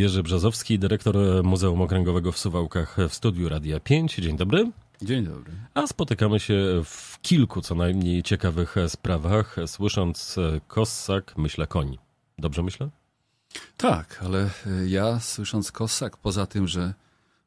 Jerzy Brzozowski, dyrektor e, Muzeum Okręgowego w Suwałkach e, w studiu Radia 5. Dzień dobry. Dzień dobry. A spotykamy się w kilku co najmniej ciekawych e, sprawach, słysząc kosak, myślę koń. Dobrze myślę? Tak, ale ja słysząc kosak, poza tym, że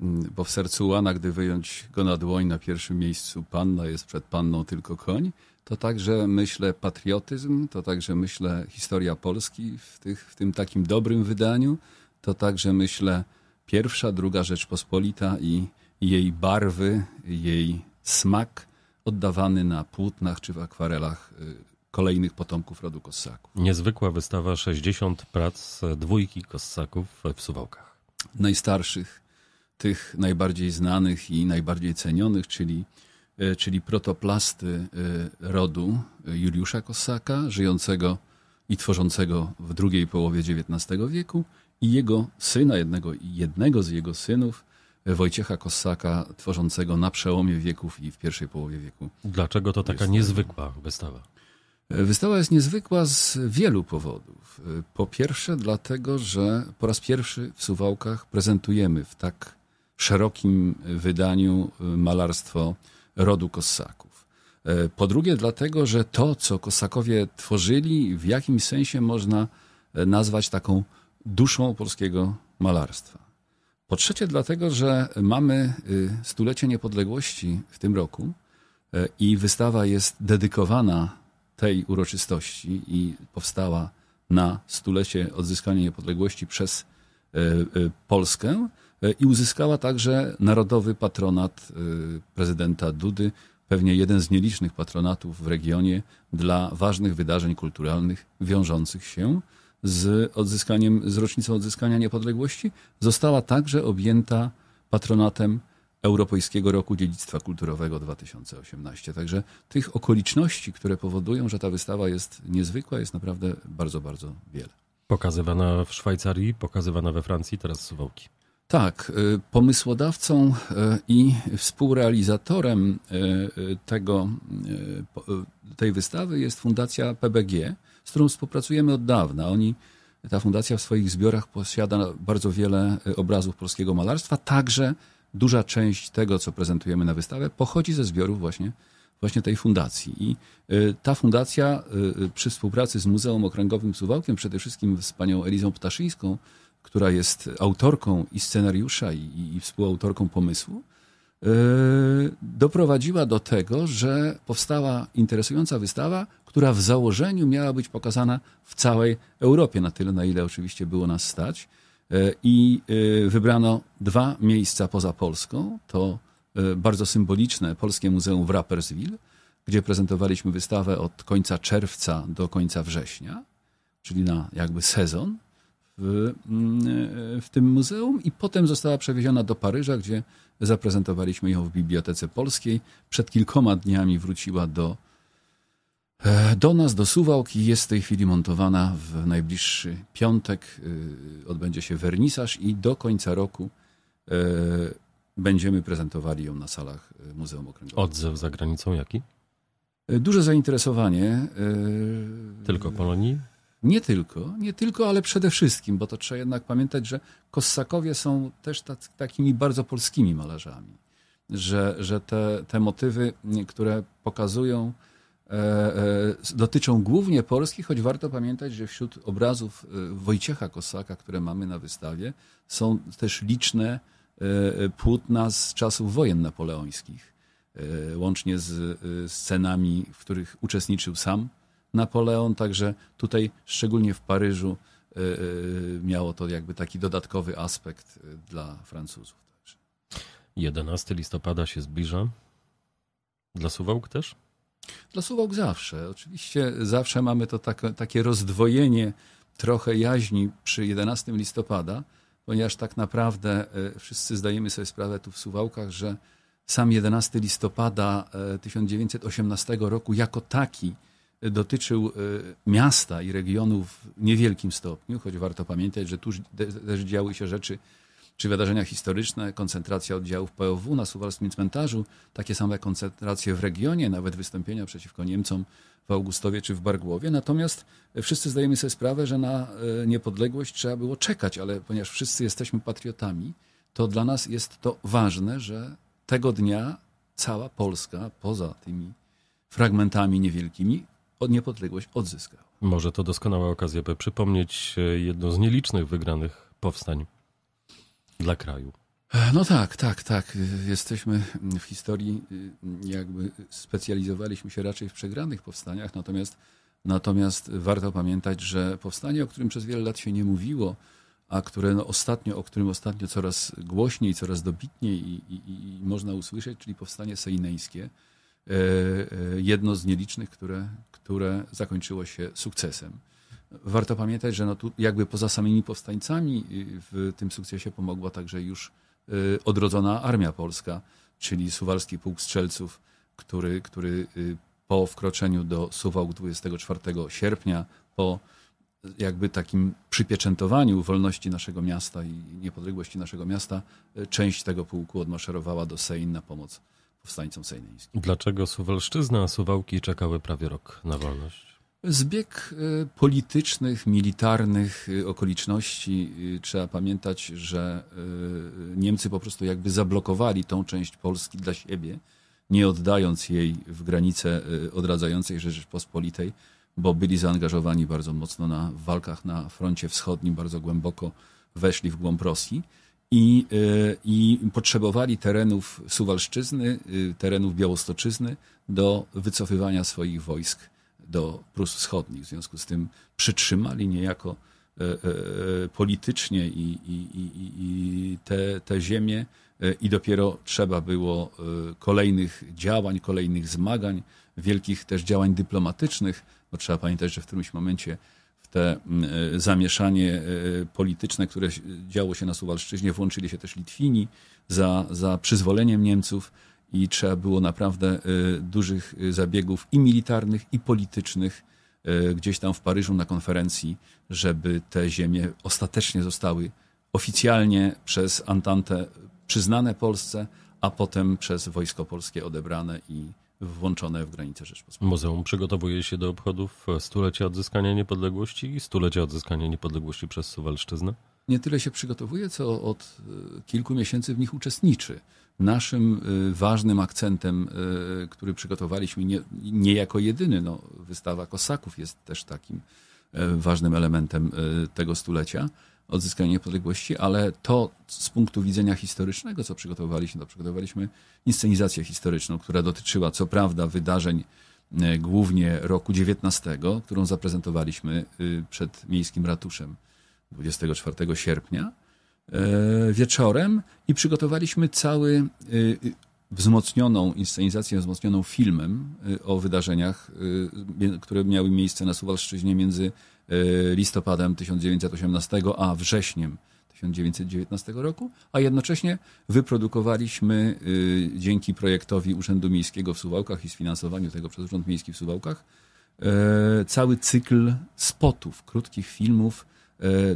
mm, bo w sercu łana, gdy wyjąć go na dłoń, na pierwszym miejscu panna jest przed panną tylko koń, to także myślę patriotyzm, to także myślę historia Polski w, tych, w tym takim dobrym wydaniu, to także myślę pierwsza, druga Rzeczpospolita i jej barwy, jej smak oddawany na płótnach czy w akwarelach y, kolejnych potomków rodu Kossaków. Niezwykła wystawa 60 prac dwójki Kossaków w Suwałkach. Najstarszych, tych najbardziej znanych i najbardziej cenionych, czyli, y, czyli protoplasty y, rodu Juliusza Kossaka, żyjącego i tworzącego w drugiej połowie XIX wieku i jego syna jednego, jednego z jego synów, Wojciecha Kossaka, tworzącego na przełomie wieków i w pierwszej połowie wieku. Dlaczego to taka niezwykła wystawa? E, wystawa jest niezwykła z wielu powodów. E, po pierwsze, dlatego, że po raz pierwszy w Suwałkach prezentujemy w tak szerokim wydaniu e, malarstwo rodu Kossaków. Po drugie, dlatego, że to, co Kossakowie tworzyli, w jakimś sensie można nazwać taką duszą polskiego malarstwa. Po trzecie, dlatego, że mamy y, stulecie niepodległości w tym roku y, i wystawa jest dedykowana tej uroczystości i powstała na stulecie odzyskania niepodległości przez y, Polskę i uzyskała także narodowy patronat prezydenta Dudy, pewnie jeden z nielicznych patronatów w regionie dla ważnych wydarzeń kulturalnych wiążących się z z odzyskaniem, z rocznicą odzyskania niepodległości, została także objęta patronatem Europejskiego Roku Dziedzictwa Kulturowego 2018. Także tych okoliczności, które powodują, że ta wystawa jest niezwykła, jest naprawdę bardzo, bardzo wiele. Pokazywana w Szwajcarii, pokazywana we Francji, teraz Wołki. Tak, y, pomysłodawcą y, i współrealizatorem y, tego, tej wystawy jest Fundacja PBG, z którą współpracujemy od dawna. Oni, ta fundacja w swoich zbiorach posiada bardzo wiele y, obrazów polskiego malarstwa, także duża część tego, co prezentujemy na wystawę, pochodzi ze zbiorów właśnie, właśnie tej fundacji. I y, ta fundacja y, przy współpracy z Muzeum Okręgowym w Suwałkiem, przede wszystkim z panią Elizą Ptaszyńską, która jest autorką i scenariusza, i, i współautorką pomysłu, E, doprowadziła do tego, że powstała interesująca wystawa, która w założeniu miała być pokazana w całej Europie, na tyle, na ile oczywiście było nas stać. E, I e, wybrano dwa miejsca poza Polską. To bardzo symboliczne Polskie Muzeum w Rapperswil, gdzie prezentowaliśmy wystawę od końca czerwca do końca września, czyli na jakby sezon w, mm, w tym muzeum i potem została przewieziona do Paryża, gdzie zaprezentowaliśmy ją w Bibliotece Polskiej. Przed kilkoma dniami wróciła do, e, do nas, do Suwałk i jest w tej chwili montowana w najbliższy piątek. E, odbędzie się wernisaż i do końca roku e, będziemy prezentowali ją na salach Muzeum Okręgowego. Odzew za granicą jaki? Duże zainteresowanie. Tylko Polonii? Nie tylko, nie tylko, ale przede wszystkim, bo to trzeba jednak pamiętać, że Kossakowie są też takimi bardzo polskimi malarzami. Że, że te, te motywy, mm, które pokazują, e, e, dotyczą głównie Polski, choć warto pamiętać, że wśród obrazów e, Wojciecha Kosaka, które mamy na wystawie, są też liczne e, e płótna z czasów wojen napoleońskich, e, łącznie z scenami, w których uczestniczył sam Napoleon, także tutaj szczególnie w Paryżu e, e, miało to jakby taki dodatkowy aspekt e, dla Francuzów. 11 listopada się zbliża. Dla Suwałk też? Dla Suwałk zawsze. Oczywiście zawsze mamy to tak, takie rozdwojenie trochę jaźni przy 11 listopada, ponieważ tak naprawdę wszyscy zdajemy sobie sprawę tu w Suwałkach, że sam 11 listopada 1918 roku jako taki dotyczył e, miasta i regionu w niewielkim stopniu, choć warto pamiętać, że tu też działy się rzeczy czy wydarzenia historyczne, koncentracja oddziałów POW na suwalskim cmentarzu, takie same koncentracje w regionie, nawet wystąpienia przeciwko Niemcom w Augustowie czy w Bargłowie. Natomiast e, wszyscy zdajemy sobie sprawę, że na e, niepodległość trzeba było czekać, ale ponieważ wszyscy jesteśmy patriotami, to dla nas jest to ważne, że tego dnia cała Polska, poza tymi fragmentami niewielkimi, niepodległość odzyskał. Może to doskonała okazja, by przypomnieć e, jedno z nielicznych wygranych powstań dla kraju. E, no tak, tak, tak. E, jesteśmy w historii, jakby specjalizowaliśmy się raczej w przegranych powstaniach, natomiast, natomiast warto pamiętać, że powstanie, o którym przez wiele lat się nie mówiło, a które no ostatnio, o którym ostatnio coraz głośniej, coraz dobitniej i, i, i można usłyszeć, czyli powstanie sejneńskie, E, e, jedno z nielicznych, które, które zakończyło się sukcesem. Warto pamiętać, że no tu jakby poza samymi powstańcami y, w tym sukcesie pomogła także już y, odrodzona Armia Polska, czyli Suwalski Pułk Strzelców, który, który y, po wkroczeniu do Suwałk 24 sierpnia, po jakby takim przypieczętowaniu wolności naszego miasta i niepodległości naszego miasta, część tego pułku odmaszerowała do Sejn na pomoc w stanicą Dlaczego Suwalszczyzna, a Suwałki czekały prawie rok na wolność? Zbieg y, politycznych, militarnych y, okoliczności. Y, trzeba pamiętać, że Niemcy po prostu jakby zablokowali tą część Polski dla siebie, nie oddając jej w granice odradzającej Rzeczypospolitej, bo byli zaangażowani bardzo mocno na walkach na froncie wschodnim, bardzo głęboko weszli w głąb Rosji i, e, i potrzebowali terenów Suwalszczyzny, y, terenów Białostoczyzny do wycofywania swoich wojsk do Prus Wschodnich. W związku z tym przytrzymali niejako e, e, politycznie i, i, i, te, te ziemie i dopiero trzeba było kolejnych działań, kolejnych zmagań, wielkich też działań dyplomatycznych, bo trzeba pamiętać, że w którymś momencie te mm, e, zamieszanie e, polityczne, które działo się na Suwalszczyźnie, włączyli się też Litwini za, za przyzwoleniem Niemców i trzeba było naprawdę e, dużych zabiegów i militarnych, i politycznych gdzieś tam w Paryżu na konferencji, żeby te ziemie ostatecznie zostały oficjalnie przez Antantę przyznane Polsce, a potem przez wojsko polskie odebrane i włączone w granice Rzeczpospolitej. Muzeum przygotowuje się do obchodów stulecia odzyskania niepodległości i stulecia odzyskania niepodległości przez Suwalszczyznę? Nie tyle się przygotowuje, co od e, kilku miesięcy w nich uczestniczy. Naszym e, ważnym akcentem, e, który przygotowaliśmy, nie, nie jako jedyny, no, wystawa Kosaków jest też takim ważnym elementem tego stulecia odzyskania niepodległości, ale to z punktu widzenia historycznego, co przygotowywaliśmy, to przygotowaliśmy inscenizację historyczną, która dotyczyła co prawda wydarzeń e, głównie roku 19, którą zaprezentowaliśmy y, przed Miejskim Ratuszem 24 sierpnia e, wieczorem i przygotowaliśmy cały y, y, wzmocnioną inscenizację, wzmocnioną filmem o wydarzeniach, które miały miejsce na Suwalszczyźnie między E, listopadem 1918, a wrześniem 1919 roku, a jednocześnie wyprodukowaliśmy e, dzięki projektowi Urzędu Miejskiego w Suwałkach i sfinansowaniu tego przez Urząd Miejski w Suwałkach e, cały cykl spotów, krótkich filmów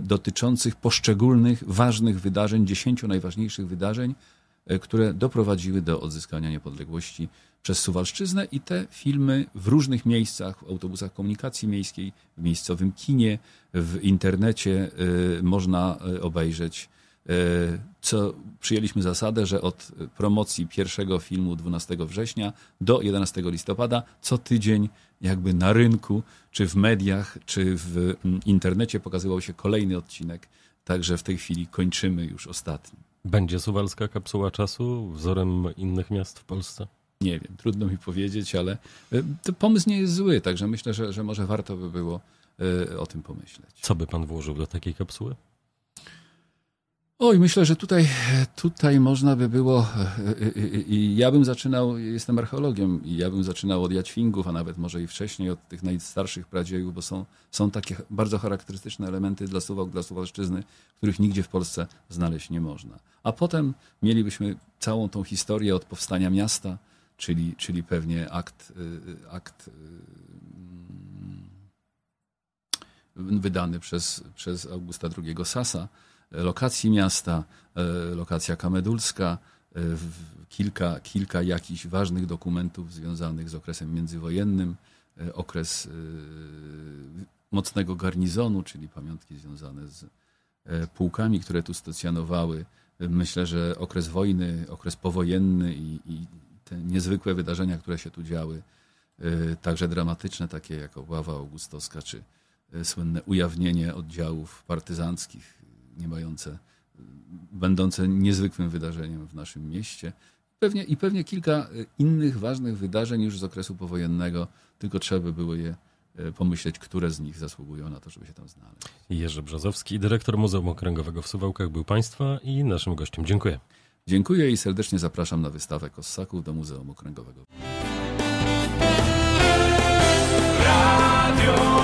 dotyczących poszczególnych ważnych wydarzeń, dziesięciu najważniejszych wydarzeń E, które doprowadziły do odzyskania niepodległości przez Suwalszczyznę i te filmy w różnych miejscach, w autobusach komunikacji miejskiej, w miejscowym kinie, w internecie e, można e, obejrzeć. Co przyjęliśmy zasadę, że od promocji pierwszego filmu 12 września do 11 listopada co tydzień jakby na rynku, czy w mediach, czy w internecie pokazywał się kolejny odcinek. Także w tej chwili kończymy już ostatni. Będzie suwalska kapsuła czasu wzorem innych miast w Polsce? Nie wiem, trudno mi powiedzieć, ale e, pomysł nie jest zły, także myślę, że, że może warto by było e, o tym pomyśleć. Co by pan włożył do takiej kapsuły? Oj, myślę, że tutaj, tutaj można by było. E, e, e, I ja bym zaczynał, jestem archeologiem, i ja bym zaczynał od jaćwingów, a nawet może i wcześniej, od tych najstarszych pradziejów, bo są, są takie bardzo charakterystyczne elementy dla Suwałk, dla Suwalszczyzny, których nigdzie w Polsce znaleźć nie można. A potem mielibyśmy całą tą historię od powstania miasta, czyli, czyli pewnie akt, akt mm, wydany przez, przez Augusta II Sasa lokacji miasta, e, lokacja kamedulska, e, kilka, kilka jakichś ważnych dokumentów związanych z okresem międzywojennym, e, okres mocnego garnizonu, czyli pamiątki związane z pułkami, które tu stacjonowały. Myślę, że okres wojny, okres powojenny i, i te niezwykłe wydarzenia, które się tu działy, także dramatyczne, takie jak Ława Augustowska, czy słynne ujawnienie oddziałów partyzanckich mające, będące niezwykłym wydarzeniem w naszym mieście. Pewnie, I pewnie kilka e, innych ważnych wydarzeń już z okresu powojennego, tylko trzeba by było je e, pomyśleć, które z nich zasługują na to, żeby się tam znaleźć. Jerzy Brzozowski, dyrektor Muzeum Okręgowego w Suwałkach, był Państwa i naszym gościem. Dziękuję. Dziękuję i serdecznie zapraszam na wystawę Kossaków do Muzeum Okręgowego. Radio.